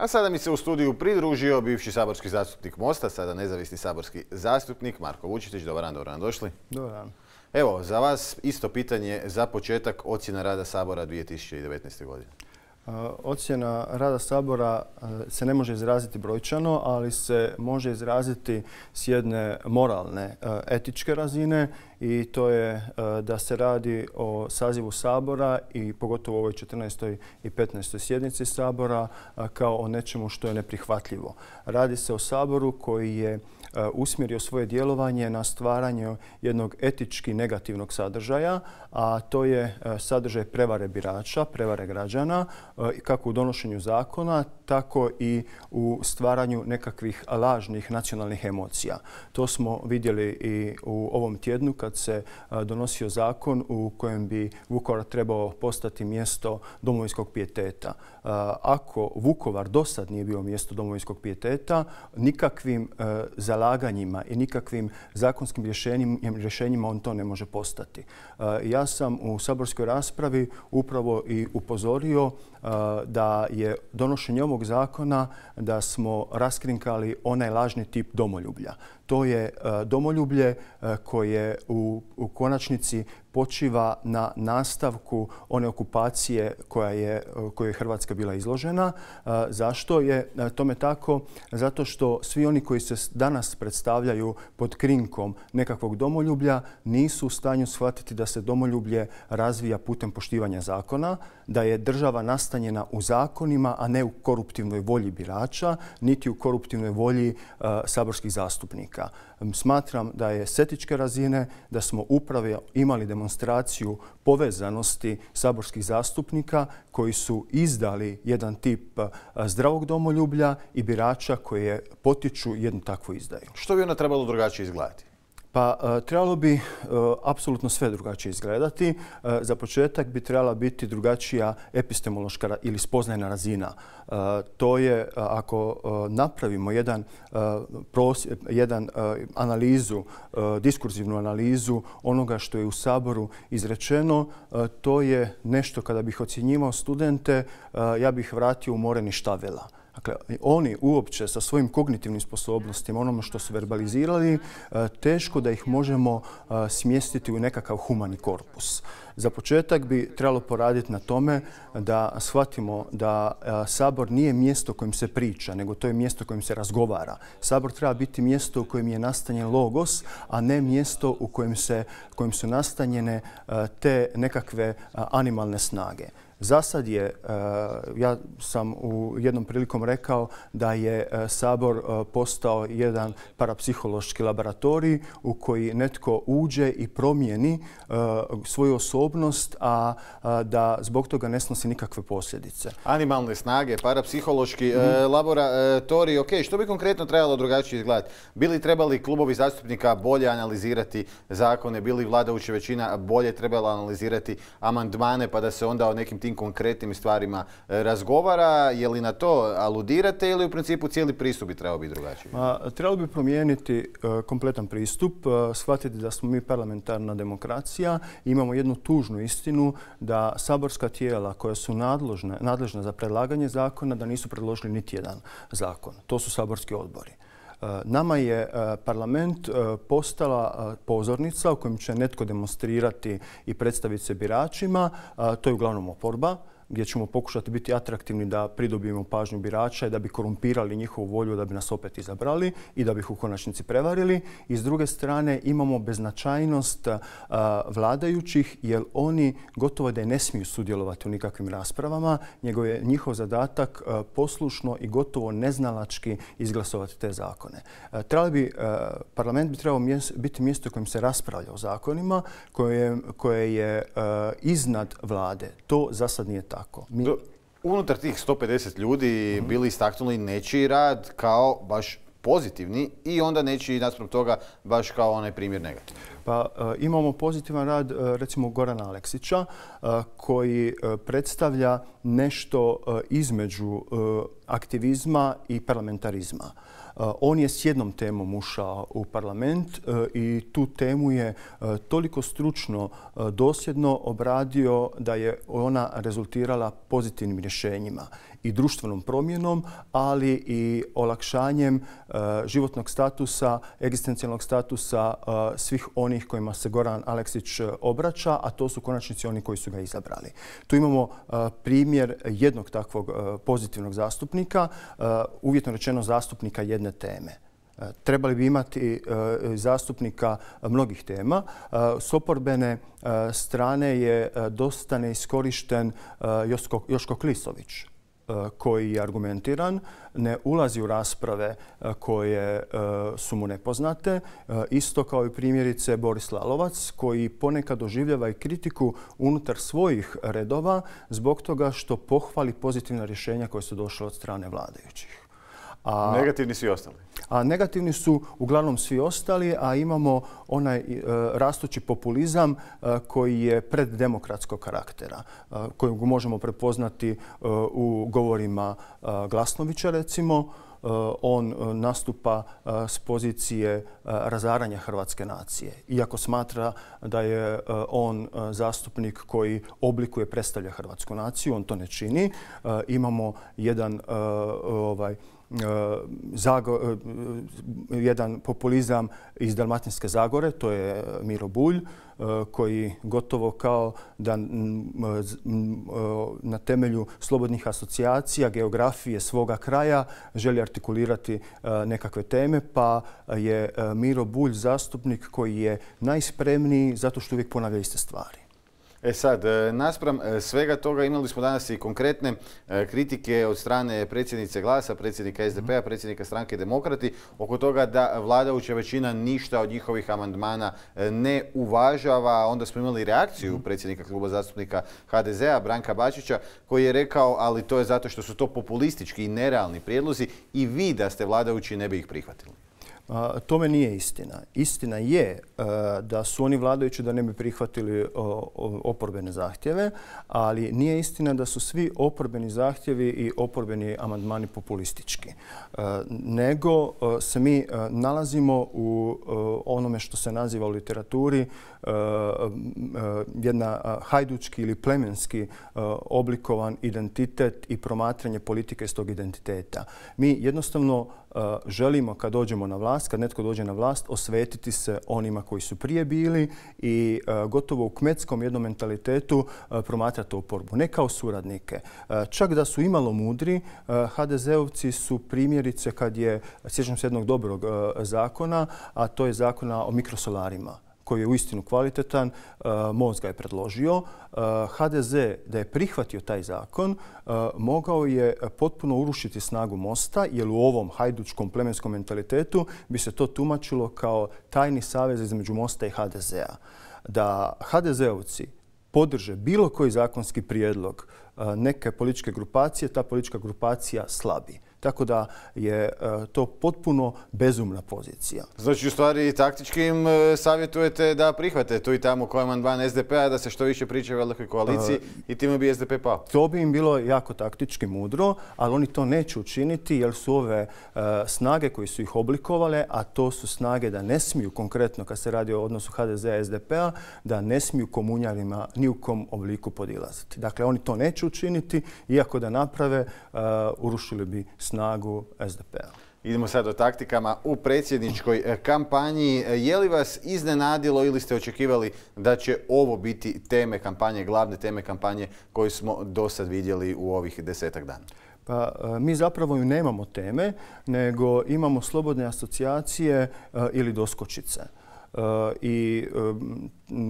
A sada mi se u studiju pridružio bivši saborski zastupnik Mosta, sada nezavisni saborski zastupnik Marko Vučetić. Dobar dan, dobro nam došli. Dobar dan. Evo, za vas isto pitanje za početak ocjena rada Sabora 2019. godine. Ocjena rada Sabora se ne može izraziti brojčano, ali se može izraziti s jedne moralne, etičke razine i to je da se radi o sazivu Sabora i pogotovo u ovoj 14. i 15. sjednici Sabora kao o nečemu što je neprihvatljivo. Radi se o Saboru koji je E, usmjerio svoje djelovanje na stvaranje jednog etički negativnog sadržaja, a to je e, sadržaj prevare birača, prevare građana, e, kako u donošenju zakona, tako i u stvaranju nekakvih lažnih nacionalnih emocija. To smo vidjeli i u ovom tjednu kad se donosio zakon u kojem bi Vukovar trebao postati mjesto domovinskog pijeteta. Ako Vukovar dosad nije bio mjesto domovinskog pijeteta, nikakvim za laganjima i nikakvim zakonskim rješenjima on to ne može postati. E, ja sam u saborskoj raspravi upravo i upozorio Eh, da je donošenje ovog zakona da smo raskrinkali onaj lažni tip domoljublja. To je eh, domoljublje eh, koje u, konačnici počiva na nastavku one okupacije koja je, je Hrvatska bila izložena. Zašto je tome tako? Zato što svi oni koji se danas predstavljaju pod krinkom nekakvog domoljublja nisu u stanju shvatiti da se domoljublje razvija putem poštivanja zakona, da je država nastavljena nastanjena u zakonima, a ne u koruptivnoj volji birača, niti u koruptivnoj volji e, saborskih zastupnika. Smatram da je s etičke razine da smo upravo imali demonstraciju povezanosti saborskih zastupnika koji su izdali jedan tip e, zdravog domoljublja i birača koje potiču jednu takvu izdaju. Što bi ona trebalo drugačije izgledati? Pa e, trebalo bi e, apsolutno sve drugačije izgledati. E, za početak bi trebala biti drugačija epistemološka ili spoznajna razina. to je ako napravimo jedan, jedan analizu, diskurzivnu analizu onoga što je u Saboru izrečeno, to je nešto kada bih ocjenjivao studente, ja bih vratio u moreni štavela. Dakle, oni uopće sa svojim kognitivnim sposobnostima, onome što su verbalizirali, e, teško da ih možemo e, smjestiti u nekakav humani korpus. Za početak bi trebalo poraditi na tome da shvatimo da e, Sabor nije mjesto kojim se priča, nego to je mjesto kojim se razgovara. Sabor treba biti mjesto u kojem je nastanjen logos, a ne mjesto u kojem, se, kojem su nastanjene te nekakve animalne snage. Za sad je, e, ja sam u jednom prilikom rekao da je e, Sabor e, postao jedan parapsihološki laboratorij u koji netko uđe i promijeni svoju osobnost, a da zbog toga ne snosi nikakve posljedice. Animalne snage, parapsihološki laboratori, mhm. laboratorij, ok, što bi konkretno trebalo drugačije izgledati? Bili trebali klubovi zastupnika bolje analizirati zakone, bili vladajuća većina bolje trebala analizirati amandmane pa da se onda o nekim tim tim konkretnim stvarima e, razgovara. Je li na to aludirate ili u principu cijeli pristup bi trebao biti drugačiji? trebalo bi promijeniti e, kompletan pristup, e, shvatiti da smo mi parlamentarna demokracija. Imamo jednu tužnu istinu da saborska tijela koja su nadležna za predlaganje zakona da nisu predložili niti jedan zakon. To su saborski odbori. Eh, nama je eh, parlament eh, postala pozornica u kojem će netko demonstrirati i predstaviti se biračima, to je uglavnom oporba, gdje ćemo pokušati biti atraktivni da pridobijemo pažnju birača i da bi korumpirali njihovu volju da bi nas opet izabrali i da bi ih u konačnici prevarili. I s druge strane imamo beznačajnost vladajućih jer oni gotovo da je ne smiju sudjelovati u nikakvim raspravama, nego je njihov zadatak poslušno i gotovo neznalački izglasovati te zakone. bi, parlament bi trebao biti mjesto kojem se raspravlja o zakonima koje, koje je iznad vlade. To za sad nije tako tako. Mi... unutar tih 150 ljudi mm. bili istaknuli nečiji rad kao baš pozitivni i onda nečiji naspram toga baš kao onaj primjer negativni. Pa eh, imamo pozitivan rad eh, recimo Gorana Aleksića eh, koji predstavlja nešto između aktivizma i parlamentarizma. On je s jednom temom ušao u parlament i tu temu je toliko stručno, dosljedno obradio da je ona rezultirala pozitivnim rješenjima i društvenom promjenom, ali i olakšanjem životnog statusa, egzistencijalnog statusa svih onih onih kojima se Goran Aleksić e, obraća, a to su konačnici oni koji su ga izabrali. Tu imamo e, primjer jednog takvog e, pozitivnog zastupnika, uvjetno rečeno zastupnika jedne teme. Trebali bi imati zastupnika mnogih tema. S oporbene strane je dosta neiskorišten Joško Klisović E, koji je argumentiran, ne ulazi u rasprave e, koje e, su mu nepoznate. Isto kao i primjerice Boris Lalovac koji ponekad doživljava i kritiku unutar svojih redova zbog toga što pohvali pozitivna rješenja koje su došle od strane vladajućih. A, negativni svi ostali? A negativni su uglavnom svi ostali, a imamo onaj rastoći e, rastući populizam e, koji je preddemokratskog karaktera, e, kojeg možemo prepoznati u govorima Glasnovića recimo, on nastupa s pozicije razaranja hrvatske nacije. Iako smatra da je on zastupnik koji oblikuje, predstavlja hrvatsku naciju, on to ne čini. Imamo jedan ovaj, E, jedan populizam iz Dalmatinske Zagore, to je e, Miro Bulj, e, koji gotovo kao da na temelju slobodnih asocijacija, geografije svoga kraja želi artikulirati nekakve teme, pa je Miro Bulj zastupnik koji je najspremniji zato što uvijek ponavlja iste stvari. E sad, e, naspram e, svega toga imali smo danas i konkretne e, kritike od strane predsjednice Glasa, predsjednika mhm. SDP-a, predsjednika stranke Demokrati oko toga da vladajuća većina ništa od njihovih amandmana ne uvažava. Onda smo imali reakciju mhm. predsjednika kluba zastupnika HDZ-a, Branka Bačića, koji je rekao ali to je zato što su to populistički i nerealni prijedlozi i vi da ste vladajući ne bi ih prihvatili. Tome nije istina. Istina je e, da su oni vladajući da ne bi prihvatili e, oporbene zahtjeve, ali nije istina da su svi oporbeni zahtjevi i oporbeni amandmani populistički. E, nego se mi nalazimo u onome što se naziva u literaturi Eh, jedna eh, hajdučki ili plemenski eh, oblikovan identitet i promatranje politike iz tog identiteta. Mi jednostavno želimo kad dođemo na vlast, kad netko dođe na vlast, osvetiti se onima koji su prije bili i gotovo u kmetskom jednom mentalitetu promatrati oporbu. Ne kao suradnike. Čak da su imalo mudri, HDZ-ovci su primjerice kad je, sjećam se jednog dobrog zakona, a to je zakona o mikrosolarima koji je uistinu kvalitetan, e, MOST ga je predložio. E, HDZ da je prihvatio taj zakon, e, mogao je potpuno urušiti snagu Mosta, jer u ovom hajdučkom plemenskom mentalitetu bi se to tumačilo kao tajni savez između Mosta i HDZ-a. Da HDZ-ovci podrže bilo koji zakonski prijedlog neke političke grupacije, ta politička grupacija slabi. Tako da je e, to potpuno bezumna pozicija. Znači u stvari taktički im e, savjetujete da prihvate tu i tamo koji amandman SDP-a da se što više priče o velikoj koaliciji e, i time bi SDP pao. To bi im bilo jako taktički mudro, ali oni to neće učiniti jer su ove snage koje su ih oblikovale, a to su snage da ne smiju konkretno kad se radi o odnosu HDZ-a i SDP-a, da ne smiju komunjarima ni u kom obliku podilaziti. Dakle, oni to neće učiniti, iako da naprave, urušili bi snagu SDP-a. Idemo sad o taktikama u predsjedničkoj eh, kampanji. Eh, je li vas iznenadilo ili ste očekivali da će ovo biti teme kampanje, glavne teme kampanje koje smo do sad vidjeli u ovih desetak dana? Pa eh, mi zapravo ju nemamo teme, nego imamo slobodne asocijacije ili doskočice. Eh, I eh,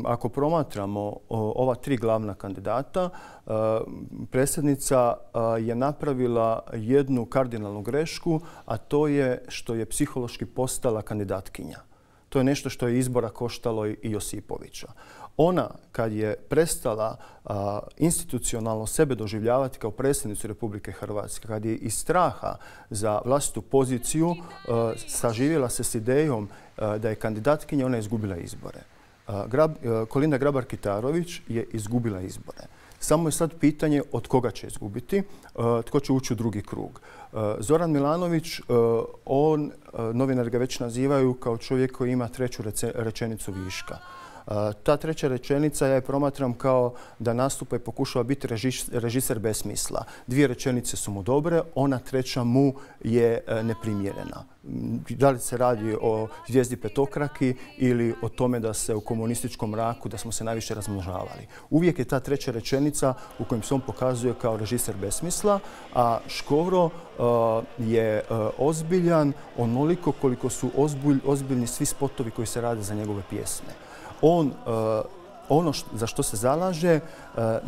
ako promatramo ova tri glavna kandidata, eh, predsjednica je napravila jednu kardinalnu grešku, a to je što je psihološki postala kandidatkinja. To je nešto što je izbora koštalo i Josipovića. Ona kad je prestala institucionalno sebe doživljavati kao predsjednicu Republike Hrvatske, kad je iz straha za vlastitu poziciju saživjela se s idejom da je kandidatkinja, ona je izgubila izbore. Kolina Kolinda Grabar-Kitarović je izgubila izbore. Samo je sad pitanje od koga će izgubiti, tko će ući u drugi krug. Zoran Milanović, on, novinar ga već nazivaju kao čovjek koji ima treću rečenicu viška. Ta treća rečenica ja je promatram kao da nastupa i pokušava biti režiser bez smisla. Dvije rečenice su mu dobre, ona treća mu je e, neprimjerena. Da li se radi o zvijezdi petokraki ili o tome da se u komunističkom raku, da smo se najviše razmnožavali. Uvijek je ta treća rečenica u kojim se on pokazuje kao režiser besmisla, a Škoro e, je e, ozbiljan onoliko koliko su ozbiljni svi spotovi koji se rade za njegove pjesme on e, ono za što se zalaže e,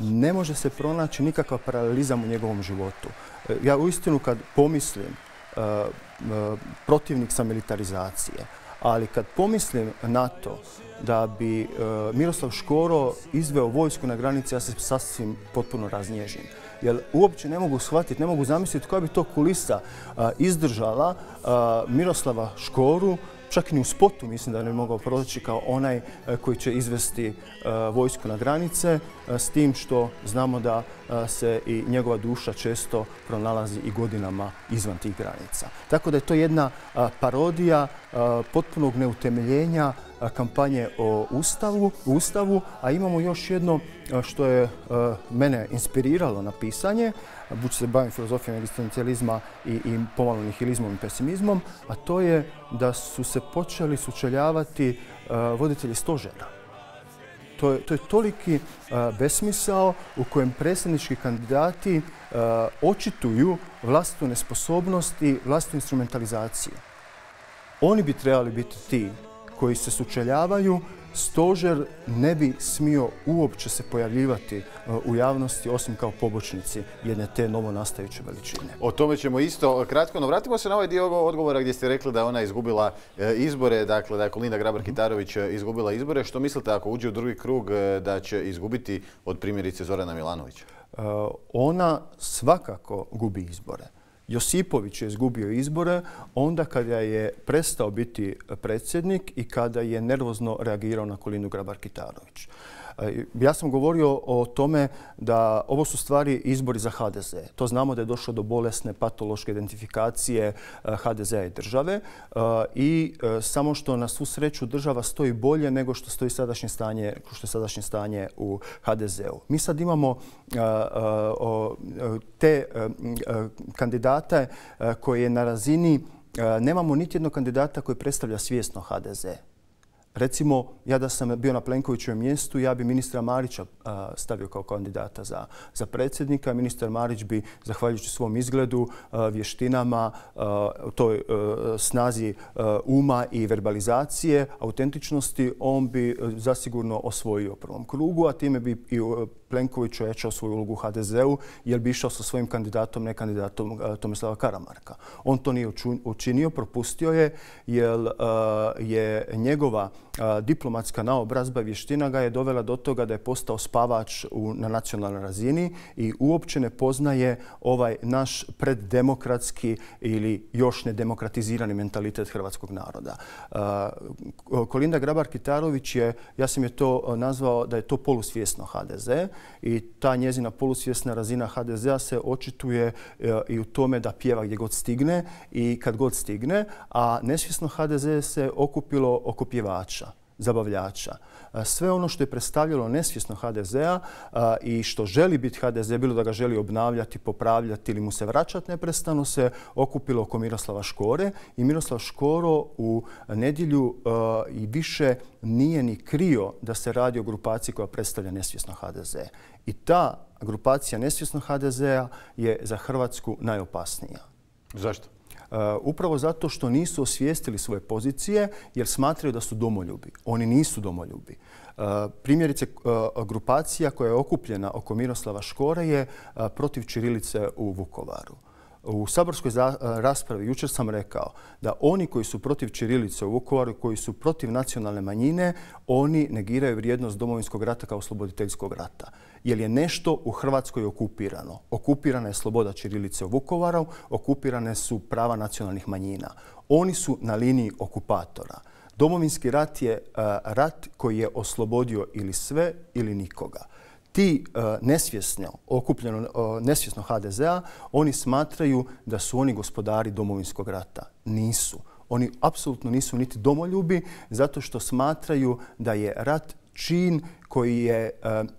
ne može se pronaći nikakav paralelizam u njegovom životu. E, ja uistinu kad pomislim, protivnik sa militarizacije, ali kad pomislim na to da bi Miroslav Škoro izveo vojsku na granici, ja se sasvim potpuno raznježim jer uopće ne mogu shvatiti, ne mogu zamisliti koja bi to kulisa izdržala Miroslava Škoru čak ni u spotu mislim da ne bi mogao proći kao onaj e, koji će izvesti e, vojsku na granice, e, s tim što znamo da se i njegova duša često pronalazi i godinama izvan tih granica. Tako da je to jedna parodija potpunog neutemeljenja kampanje o Ustavu, Ustavu, a imamo još jedno što je mene inspiriralo na pisanje, budući se bavim filozofijom egzistencijalizma i, i pomalo nihilizmom i pesimizmom, a to je da su se počeli sučeljavati voditelji stožera. To je, to je toliki besmisao u kojem predsjednički kandidati očituju vlastitu nesposobnost i vlastitu instrumentalizaciju. Oni bi trebali biti ti koji se sučeljavaju, stožer ne bi smio uopće se pojavljivati e, u javnosti osim kao pobočnici jedne te novo nastajuće veličine. O tome ćemo isto kratko, no vratimo se na ovaj dio odgovora gdje ste rekli da je ona izgubila e, izbore, dakle da je Kolinda Grabar-Kitarović e, izgubila izbore. Što mislite ako uđe u drugi krug da će izgubiti od primjerice Zorana Milanovića? Ona svakako gubi izbore. Josipović je izgubio izbore onda kada je prestao biti predsjednik i kada je nervozno reagirao na Kolinu Grabar-Kitarović. Ja sam govorio o tome da ovo su stvari izbori za HDZ. To znamo da je došlo do bolesne patološke identifikacije HDZ-a i države i samo što na svu sreću država stoji bolje nego što stoji sadašnje stanje, što je sadašnje stanje u HDZ-u. Mi sad imamo te kandidate koje je na razini nemamo niti jednog kandidata koji predstavlja svjesno HDZ. Recimo, ja da sam bio na Plenkovićevom mjestu, ja bi ministra Marića stavio kao kandidata za, predsjednika. Ministar Marić bi, zahvaljujući svom izgledu, vještinama, toj e, snazi e, uma i verbalizacije, autentičnosti, on bi e, zasigurno osvojio prvom krugu, a time bi i Plenković ojačao svoju ulogu HDZ-u jer bi išao sa svojim kandidatom, ne kandidatom Tomislava Karamarka. On to nije učinio, propustio je jer je njegova diplomatska naobrazba vještina ga je dovela do toga da je postao spavač na nacionalnoj razini i uopće ne poznaje ovaj naš preddemokratski ili još nedemokratizirani mentalitet hrvatskog naroda. Kolinda Grabar-Kitarović je, ja sam je to nazvao da je to polusvjesno HDZ i ta njezina polusvjesna razina HDZ-a se očituje i u tome da pjeva gdje god stigne i kad god stigne, a nesvjesno HDZ se okupilo oko pjevača zabavljača. E, sve ono što je predstavljalo nesvjesno HDZ-a e, i što želi biti HDZ, bilo da ga želi obnavljati, popravljati ili mu se vraćati neprestano, se okupilo oko Miroslava Škore i Miroslav Škoro u nedjelju e, i više nije ni krio da se radi o grupaciji koja predstavlja nesvjesno HDZ. I ta grupacija nesvjesno HDZ-a je za Hrvatsku najopasnija. Zašto? Eh, upravo zato što nisu osvijestili svoje pozicije jer smatraju da su domoljubi. Oni nisu domoljubi. Eh, primjerice, eh, grupacija koja je okupljena oko Miroslava Škore je protiv Čirilice u Vukovaru. U saborskoj e, raspravi jučer sam rekao da oni koji su protiv Čirilice u Vukovaru, koji su protiv nacionalne manjine, oni negiraju vrijednost domovinskog rata kao sloboditeljskog rata. Jer je nešto u Hrvatskoj okupirano. Okupirana je sloboda Čirilice u Vukovaru, okupirane su prava nacionalnih manjina. Oni su na liniji okupatora. Domovinski rat je e, rat koji je oslobodio ili sve ili nikoga ti e, nesvjesno, okupljeno e, nesvjesno HDZ-a, oni smatraju da su oni gospodari domovinskog rata. Nisu. Oni apsolutno nisu niti domoljubi zato što smatraju da je rat čin e,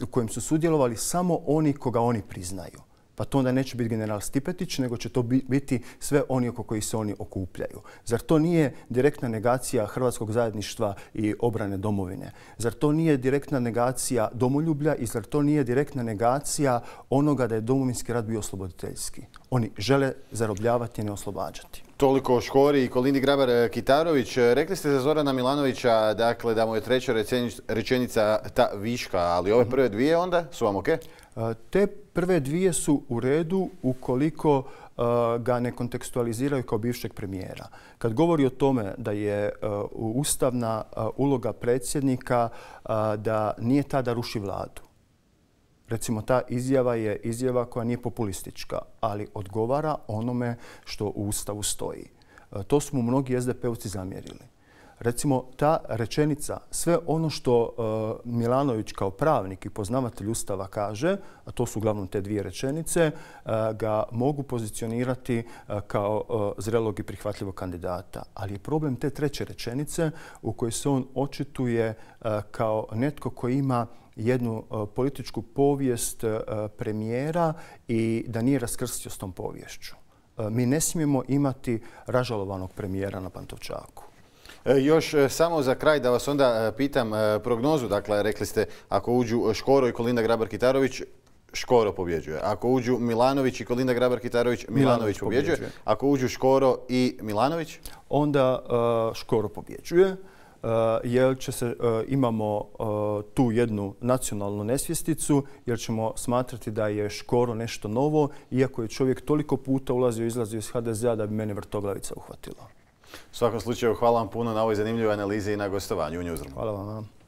u kojem su sudjelovali samo oni koga oni priznaju pa to onda neće biti general Stipetić, nego će to biti sve oni oko koji se oni okupljaju. Zar to nije direktna negacija hrvatskog zajedništva i obrane domovine? Zar to nije direktna negacija domoljublja i zar to nije direktna negacija onoga da je domovinski rat bio osloboditeljski? Oni žele zarobljavati i ne oslobađati. Toliko o Škori i Kolini Grabar-Kitarović. E, e, rekli ste za Zorana Milanovića dakle, da mu je treća rečenica ta viška, ali ove mhm. prve dvije onda su vam ok? E, te Prve dvije su u redu ukoliko uh, ga ne kontekstualiziraju kao bivšeg premijera. Kad govori o tome da je uh, ustavna uh, uloga predsjednika da nije ta da ruši vladu. Recimo, ta izjava je izjava koja nije populistička, ali odgovara onome što u Ustavu stoji. To su mnogi SDP-ovci zamjerili. Recimo, ta rečenica, sve ono što e, Milanović kao pravnik i poznavatelj Ustava kaže, a to su uglavnom te dvije rečenice, e, ga mogu pozicionirati e, kao zrelog i prihvatljivog kandidata. Ali je problem te treće rečenice u kojoj se on očituje kao netko koji ima jednu političku povijest premijera i da nije raskrstio s tom povješću. Mi ne smijemo imati ražalovanog premijera na Pantovčaku. E, još e, samo za kraj da vas onda e, pitam prognozu. Dakle, rekli ste ako uđu Škoro i Kolinda Grabar-Kitarović, Škoro pobjeđuje. Ako uđu Milanović i Kolinda Grabar-Kitarović, Milanović, pobjeđuje. Ako uđu Škoro i Milanović? Onda Škoro pobjeđuje. jer će se, imamo tu jednu nacionalnu nesvjesticu, jer ćemo smatrati da je Škoro nešto novo, iako je čovjek toliko puta ulazio i izlazio iz HDZ-a da bi mene vrtoglavica uhvatila. U svakom slučaju, hvala vam puno na ovoj zanimljivoj analizi i na gostovanju u Newsroom. Hvala vam.